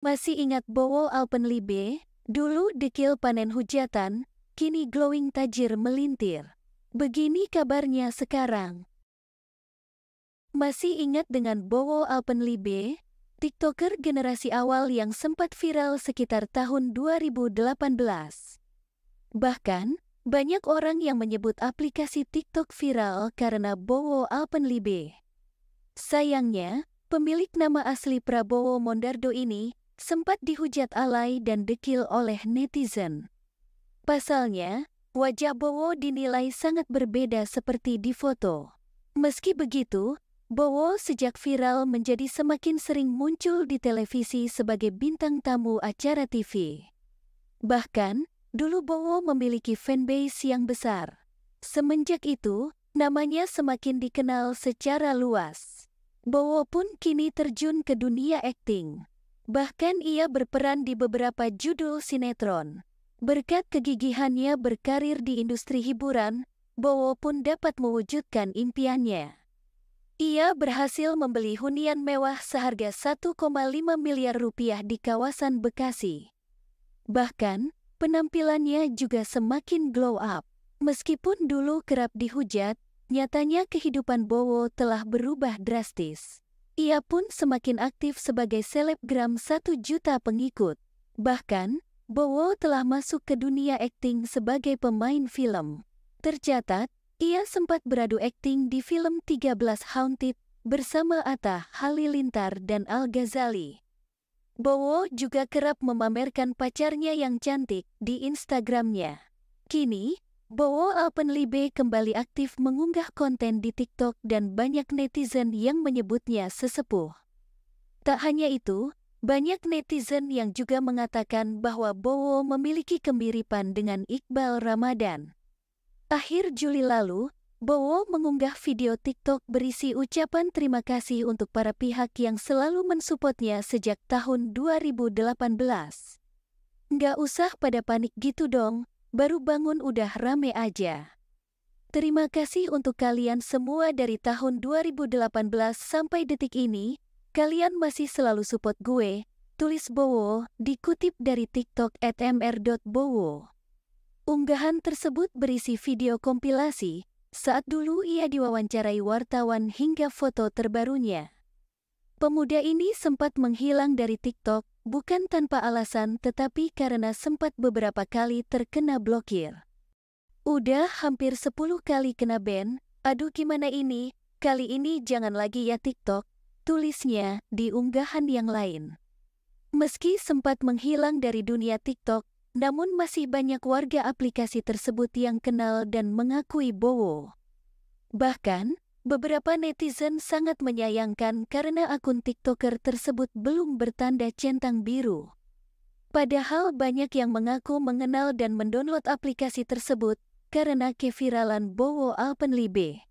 Masih ingat Bowo Alpenlibe? Dulu dekil panen hujatan, kini glowing tajir melintir. Begini kabarnya sekarang. Masih ingat dengan Bowo Alpenlibe? TikToker generasi awal yang sempat viral sekitar tahun 2018. Bahkan, banyak orang yang menyebut aplikasi TikTok viral karena Bowo Alpenlibe. Sayangnya, pemilik nama asli Prabowo Mondardo ini sempat dihujat alay dan dekil oleh netizen. Pasalnya, wajah Bowo dinilai sangat berbeda seperti di foto. Meski begitu, Bowo sejak viral menjadi semakin sering muncul di televisi sebagai bintang tamu acara TV. Bahkan, dulu Bowo memiliki fanbase yang besar. Semenjak itu, namanya semakin dikenal secara luas. Bowo pun kini terjun ke dunia akting. Bahkan ia berperan di beberapa judul sinetron. Berkat kegigihannya berkarir di industri hiburan, Bowo pun dapat mewujudkan impiannya. Ia berhasil membeli hunian mewah seharga 1,5 miliar rupiah di kawasan Bekasi. Bahkan, penampilannya juga semakin glow up. Meskipun dulu kerap dihujat, nyatanya kehidupan Bowo telah berubah drastis. Ia pun semakin aktif sebagai selebgram satu juta pengikut. Bahkan, Bowo telah masuk ke dunia akting sebagai pemain film. Tercatat, ia sempat beradu akting di film 13 Haunted bersama Atta Halilintar dan Al Ghazali. Bowo juga kerap memamerkan pacarnya yang cantik di Instagramnya. Kini, Bowo B kembali aktif mengunggah konten di TikTok dan banyak netizen yang menyebutnya sesepuh. Tak hanya itu, banyak netizen yang juga mengatakan bahwa Bowo memiliki kemiripan dengan Iqbal Ramadan. Akhir Juli lalu, Bowo mengunggah video TikTok berisi ucapan terima kasih untuk para pihak yang selalu mensupportnya sejak tahun 2018. Nggak usah pada panik gitu dong, Baru bangun udah rame aja. Terima kasih untuk kalian semua dari tahun 2018 sampai detik ini. Kalian masih selalu support gue, tulis Bowo, dikutip dari tiktok at mr.bowo. Unggahan tersebut berisi video kompilasi, saat dulu ia diwawancarai wartawan hingga foto terbarunya. Pemuda ini sempat menghilang dari TikTok, bukan tanpa alasan tetapi karena sempat beberapa kali terkena blokir. Udah hampir 10 kali kena ban, aduh gimana ini, kali ini jangan lagi ya TikTok, tulisnya di unggahan yang lain. Meski sempat menghilang dari dunia TikTok, namun masih banyak warga aplikasi tersebut yang kenal dan mengakui Bowo. Bahkan, Beberapa netizen sangat menyayangkan karena akun TikToker tersebut belum bertanda centang biru. Padahal banyak yang mengaku mengenal dan mendownload aplikasi tersebut karena keviralan Bowo Alpenlibe.